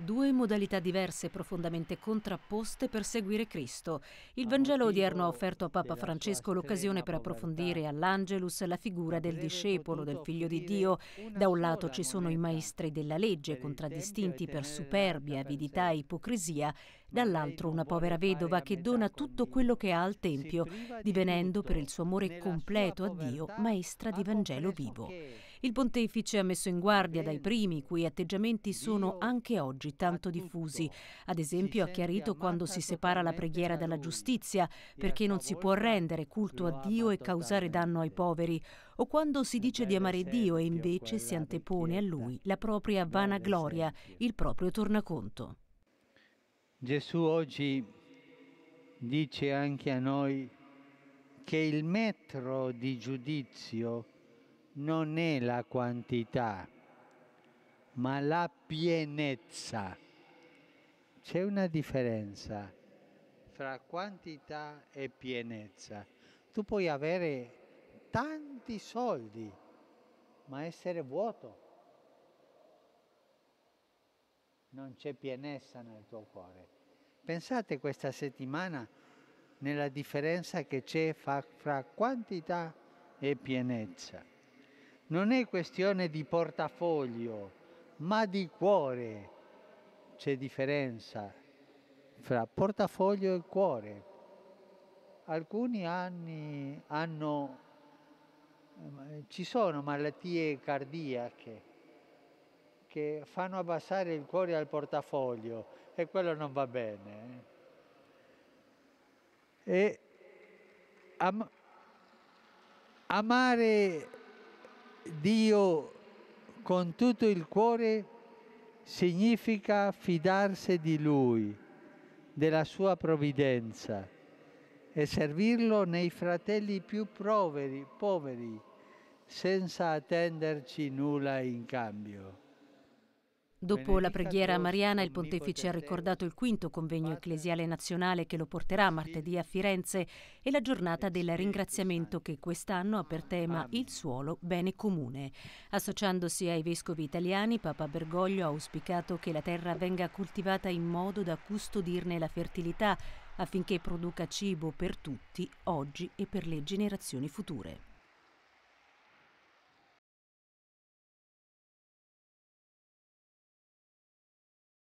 Due modalità diverse profondamente contrapposte per seguire Cristo. Il Vangelo odierno ha offerto a Papa Francesco l'occasione per approfondire all'Angelus la figura del discepolo, del figlio di Dio. Da un lato ci sono i maestri della legge, contraddistinti per superbia, avidità e ipocrisia, dall'altro una povera vedova che dona tutto quello che ha al Tempio, divenendo per il suo amore completo a Dio maestra di Vangelo vivo. Il pontefice ha messo in guardia dai primi, cui atteggiamenti sono anche oggi tanto diffusi. Ad esempio ha chiarito quando si separa la preghiera dalla giustizia, perché non si può rendere culto a Dio e causare danno ai poveri, o quando si dice di amare Dio e invece si antepone a Lui la propria vanagloria, il proprio tornaconto. Gesù oggi dice anche a noi che il metro di giudizio non è la quantità, ma la pienezza. C'è una differenza tra quantità e pienezza. Tu puoi avere tanti soldi, ma essere vuoto. Non c'è pienezza nel tuo cuore. Pensate questa settimana nella differenza che c'è fra quantità e pienezza non è questione di portafoglio, ma di cuore. C'è differenza fra portafoglio e cuore. Alcuni anni hanno, eh, ci sono malattie cardiache che fanno abbassare il cuore al portafoglio e quello non va bene. Eh. E am amare Dio con tutto il cuore significa fidarsi di Lui, della sua provvidenza e servirlo nei fratelli più poveri, poveri senza attenderci nulla in cambio. Dopo la preghiera mariana, il pontefice ha ricordato il quinto convegno ecclesiale nazionale che lo porterà martedì a Firenze e la giornata del ringraziamento che quest'anno ha per tema il suolo bene comune. Associandosi ai vescovi italiani, Papa Bergoglio ha auspicato che la terra venga coltivata in modo da custodirne la fertilità affinché produca cibo per tutti, oggi e per le generazioni future.